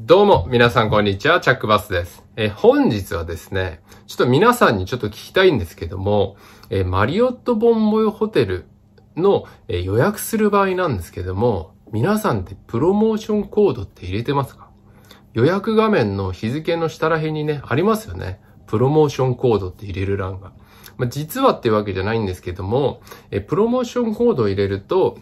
どうも、皆さんこんにちは、チャックバスです。え、本日はですね、ちょっと皆さんにちょっと聞きたいんですけども、え、マリオットボンボイホテルのえ予約する場合なんですけども、皆さんってプロモーションコードって入れてますか予約画面の日付の下ら辺にね、ありますよね。プロモーションコードって入れる欄が。ま実はってわけじゃないんですけども、え、プロモーションコードを入れると、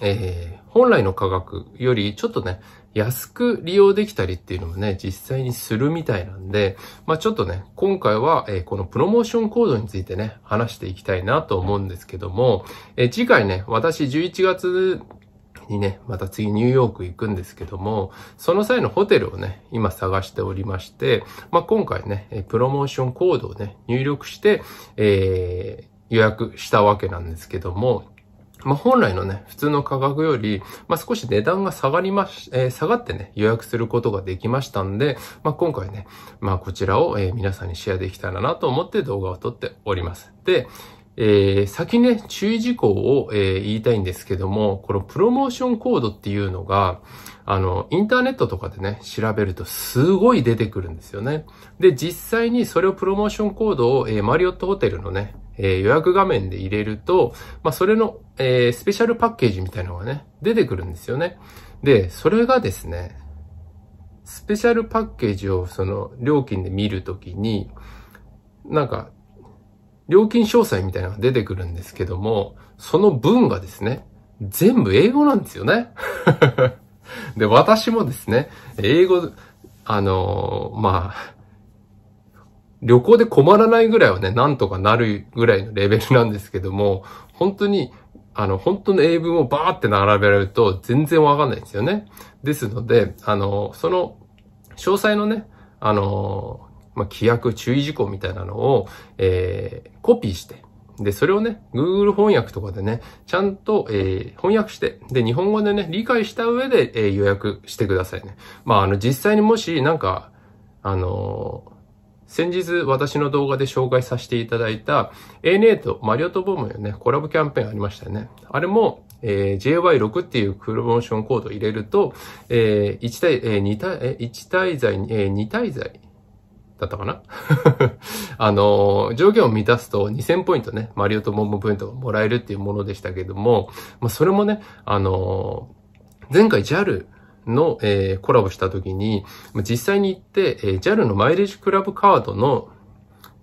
えー、本来の価格よりちょっとね、安く利用できたりっていうのもね、実際にするみたいなんで、まあちょっとね、今回は、えー、このプロモーションコードについてね、話していきたいなと思うんですけども、えー、次回ね、私11月にね、また次ニューヨーク行くんですけども、その際のホテルをね、今探しておりまして、まあ今回ね、プロモーションコードをね、入力して、えー、予約したわけなんですけども、まあ、本来のね、普通の価格より、まあ、少し値段が下がりまし、えー、下がってね、予約することができましたんで、まあ、今回ね、まあ、こちらを、えー、皆さんにシェアできたらなと思って動画を撮っております。で、えー、先ね、注意事項を、えー、言いたいんですけども、このプロモーションコードっていうのが、あの、インターネットとかでね、調べるとすごい出てくるんですよね。で、実際にそれをプロモーションコードを、えー、マリオットホテルのね、えー、予約画面で入れると、まあ、それの、えー、スペシャルパッケージみたいなのがね、出てくるんですよね。で、それがですね、スペシャルパッケージをその料金で見るときに、なんか、料金詳細みたいなのが出てくるんですけども、その文がですね、全部英語なんですよね。で、私もですね、英語、あのー、まあ、旅行で困らないぐらいはね、なんとかなるぐらいのレベルなんですけども、本当に、あの、本当の英文をバーって並べられると全然わかんないんですよね。ですので、あの、その、詳細のね、あの、まあ、規約注意事項みたいなのを、えー、コピーして、で、それをね、Google 翻訳とかでね、ちゃんと、えー、翻訳して、で、日本語でね、理解した上で、えー、予約してくださいね。まあ、あの、実際にもし、なんか、あのー、先日私の動画で紹介させていただいた ANA とマリオットボムのね、コラボキャンペーンありましたよね。あれも、えー、JY6 っていうプロモーションコードを入れると、えー、1対、えー、2対、えー、1滞在、えー、2滞在だったかな あの、上限を満たすと2000ポイントね、マリオとモンモポイントがもらえるっていうものでしたけども、まあ、それもね、あの、前回 JAL の、えー、コラボした時に、実際に行って、えー、JAL のマイレージクラブカードの、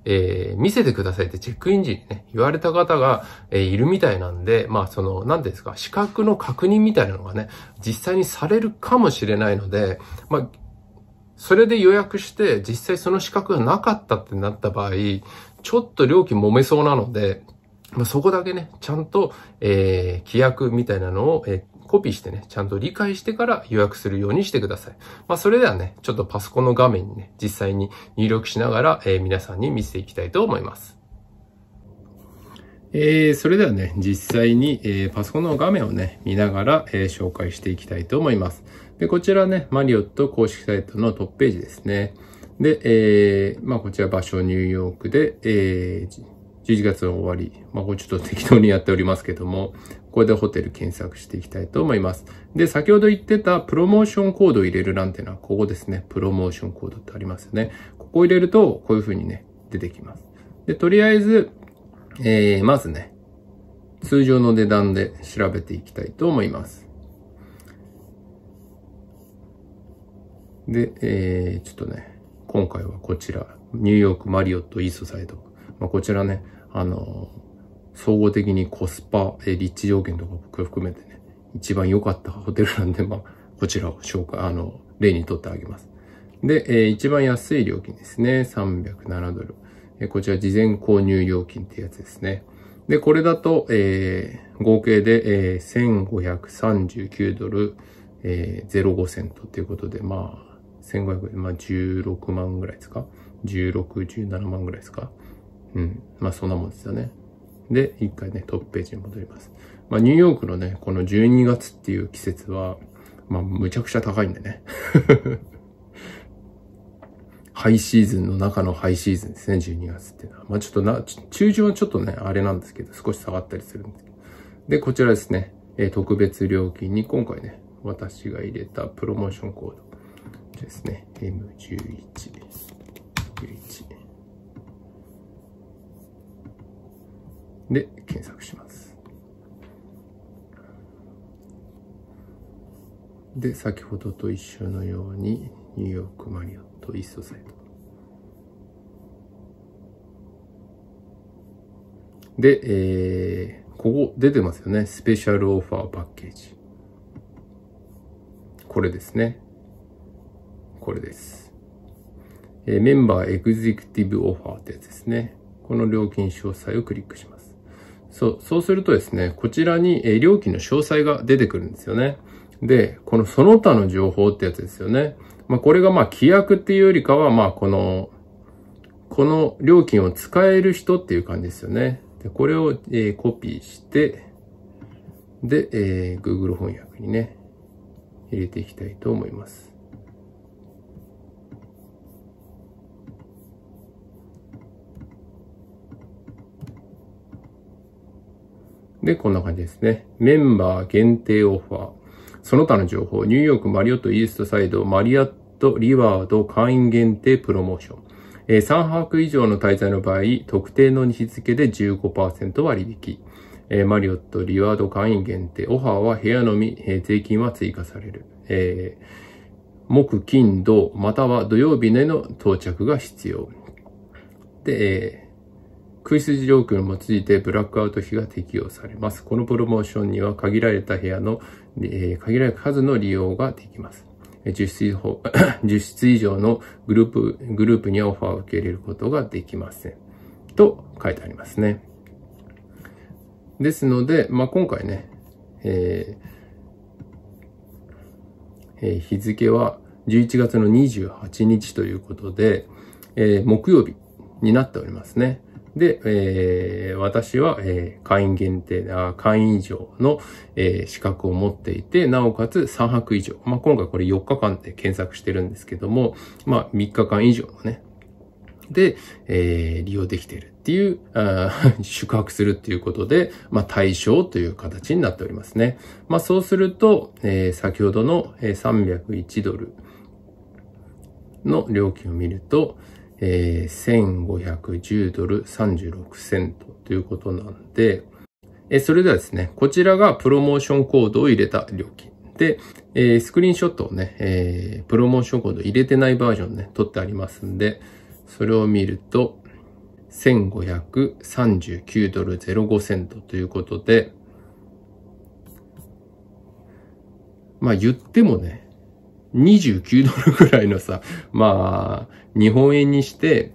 えー、見せてくださいってチェックイン時にね、言われた方が、えー、いるみたいなんで、まあその、なんですか、資格の確認みたいなのがね、実際にされるかもしれないので、まあそれで予約して実際その資格がなかったってなった場合、ちょっと料金揉めそうなので、まあ、そこだけね、ちゃんと、えー、規約みたいなのを、えー、コピーしてね、ちゃんと理解してから予約するようにしてください。まあ、それではね、ちょっとパソコンの画面にね、実際に入力しながら、えー、皆さんに見せていきたいと思います。えー、それではね、実際に、えー、パソコンの画面をね、見ながら、えー、紹介していきたいと思います。で、こちらね、マリオット公式サイトのトップページですね。で、えー、まあこちら場所ニューヨークで、えー、11月の終わり。まあこれちょっと適当にやっておりますけども、これでホテル検索していきたいと思います。で、先ほど言ってたプロモーションコードを入れる欄っていうのはここですね。プロモーションコードってありますよね。ここを入れると、こういう風にね、出てきます。で、とりあえず、えー、まずね、通常の値段で調べていきたいと思います。で、えー、ちょっとね、今回はこちら、ニューヨークマリオットイーストサイド。まあ、こちらね、あのー、総合的にコスパ、えー、立地条件とか僕含めてね、一番良かったホテルなんで、まあ、こちらを紹介、あの、例にとってあげます。で、えー、一番安い料金ですね。307ドル。えー、こちら事前購入料金ってやつですね。で、これだと、えー、合計で、えー、1539ドル、えー、05セントっていうことで、まあ、1500円、まあ16万ぐらいですか ?16、17万ぐらいですかうん。まあそんなもんですよね。で、一回ね、トップページに戻ります。まあニューヨークのね、この12月っていう季節は、まあむちゃくちゃ高いんでね。ハイシーズンの中のハイシーズンですね、12月っていうのは。まあちょっとな、中旬はちょっとね、あれなんですけど、少し下がったりするんですけど。で、こちらですね、え特別料金に今回ね、私が入れたプロモーションコード。ですね。M11。11で、検索します。で、先ほどと一緒のように、ニューヨークマリオットイーストサイト。で、えー、ここ出てますよね。スペシャルオファーパッケージ。これですね。これです。えー、メンバーエグゼクティブオファーってやつですね。この料金詳細をクリックします。そう、そうするとですね、こちらに、えー、料金の詳細が出てくるんですよね。で、このその他の情報ってやつですよね。まあ、これがまあ規約っていうよりかは、まあこの、この料金を使える人っていう感じですよね。で、これを、えー、コピーして、で、えー、Google 翻訳にね、入れていきたいと思います。で、こんな感じですね。メンバー限定オファー。その他の情報、ニューヨークマリオットイーストサイド、マリアットリワード会員限定プロモーション。えー、3泊以上の滞在の場合、特定の日付で15%割引。えー、マリオットリワード会員限定。オファーは部屋のみ、えー、税金は追加される。えー、木、金、土、または土曜日での到着が必要。で、えー食い筋状況ークもついてブラックアウト費が適用されます。このプロモーションには限られた部屋の、えー、限られた数の利用ができます。10室 ,10 室以上のグループ、グループにはオファーを受け入れることができません。と書いてありますね。ですので、まあ、今回ね、えーえー、日付は11月の28日ということで、えー、木曜日になっておりますね。で、えー、私は、えー、会員限定、あ会員以上の、えー、資格を持っていて、なおかつ3泊以上。まあ、今回これ4日間で検索してるんですけども、まあ、3日間以上のね、で、えー、利用できているっていうあ、宿泊するっていうことで、まあ、対象という形になっておりますね。まあ、そうすると、えー、先ほどの301ドルの料金を見ると、えー、1510ドル36セントということなんで、えー、それではですね、こちらがプロモーションコードを入れた料金。で、えー、スクリーンショットをね、えー、プロモーションコード入れてないバージョンね、取ってありますんで、それを見ると、1539ドル05セントということで、まあ言ってもね、29ドルぐらいのさ、まあ、日本円にして、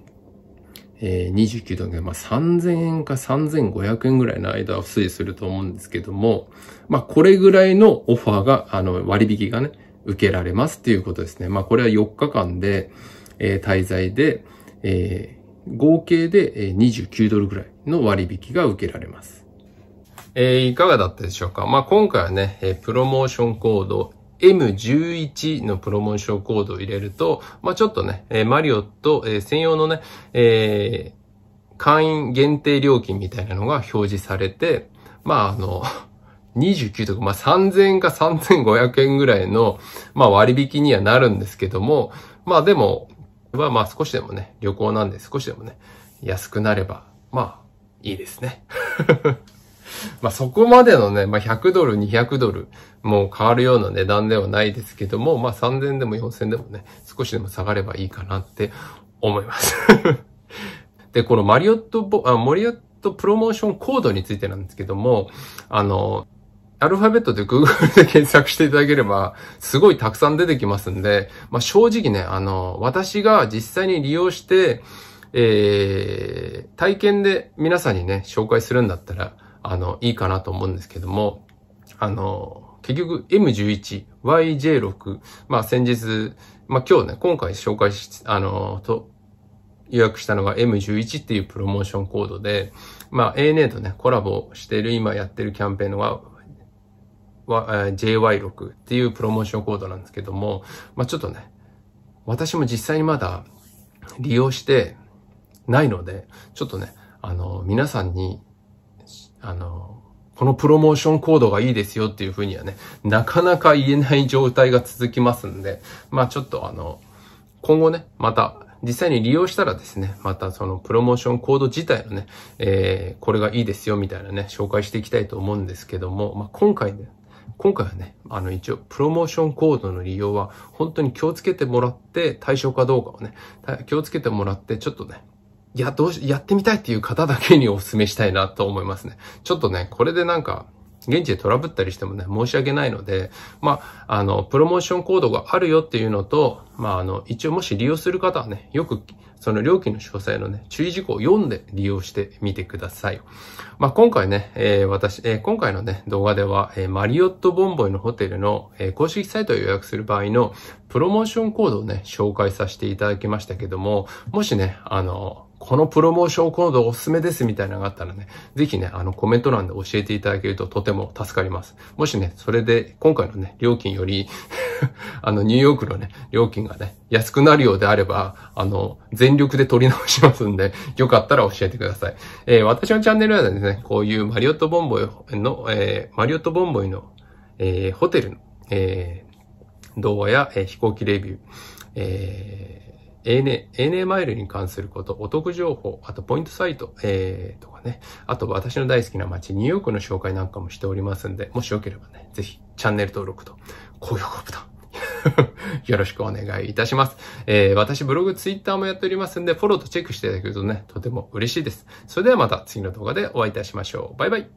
えー、29ドル、まあ、3000円か3500円ぐらいの間を推移すると思うんですけども、まあ、これぐらいのオファーが、あの、割引がね、受けられますっていうことですね。まあ、これは4日間で、えー、滞在で、えー、合計で29ドルぐらいの割引が受けられます。えー、いかがだったでしょうかまあ、今回はね、えプロモーションコード M11 のプロモーションコードを入れると、まあ、ちょっとね、えー、マリオット、えー、専用のね、えー、会員限定料金みたいなのが表示されて、まあ、あの、29 とか、まあ、3000円か3500円ぐらいの、まあ、割引にはなるんですけども、まあ、でも、は、まあ、少しでもね、旅行なんで少しでもね、安くなれば、まあ、いいですね。まあそこまでのね、まあ100ドル、200ドル、もう変わるような値段ではないですけども、まあ3000でも4000でもね、少しでも下がればいいかなって思います で、このマリオットボ、あ、モリオットプロモーションコードについてなんですけども、あの、アルファベットで Google で検索していただければ、すごいたくさん出てきますんで、まあ正直ね、あの、私が実際に利用して、えー、体験で皆さんにね、紹介するんだったら、あの、いいかなと思うんですけども、あの、結局 M11、YJ6、まあ先日、まあ今日ね、今回紹介し、あの、と、予約したのが M11 っていうプロモーションコードで、まあ ANA とね、コラボしてる、今やってるキャンペーンは、JY6 っていうプロモーションコードなんですけども、まあちょっとね、私も実際にまだ利用してないので、ちょっとね、あの、皆さんにあの、このプロモーションコードがいいですよっていうふうにはね、なかなか言えない状態が続きますんで、まあちょっとあの、今後ね、また実際に利用したらですね、またそのプロモーションコード自体のね、えー、これがいいですよみたいなね、紹介していきたいと思うんですけども、まあ、今回ね、今回はね、あの一応プロモーションコードの利用は本当に気をつけてもらって対象かどうかをね、気をつけてもらってちょっとね、いや、どうし、やってみたいっていう方だけにお勧めしたいなと思いますね。ちょっとね、これでなんか、現地でトラブったりしてもね、申し訳ないので、まあ、あの、プロモーションコードがあるよっていうのと、まあ、あの、一応もし利用する方はね、よく、その料金の詳細のね、注意事項を読んで利用してみてください。まあ、今回ね、えー、私、えー、今回のね、動画では、えー、マリオットボンボイのホテルの、え公式サイトを予約する場合のプロモーションコードをね、紹介させていただきましたけども、もしね、あの、このプロモーションコードおすすめですみたいなのがあったらね、ぜひね、あのコメント欄で教えていただけるととても助かります。もしね、それで今回のね、料金より あの、ニューヨークのね、料金がね、安くなるようであれば、あの、全力で取り直しますんで、よかったら教えてください。えー、私のチャンネルはですね、こういうマリオットボンボイの、えー、マリオットボンボイの、えー、ホテルの、え動画や、え飛行機レビュー、え ANA、ANA マイルに関すること、お得情報、あとポイントサイト、えー、とかね、あと私の大好きな街、ニューヨークの紹介なんかもしておりますんで、もしよければね、ぜひチャンネル登録と高評価ボタン。よろしくお願いいたします。えー、私ブログ、ツイッターもやっておりますんで、フォローとチェックしていただけるとね、とても嬉しいです。それではまた次の動画でお会いいたしましょう。バイバイ。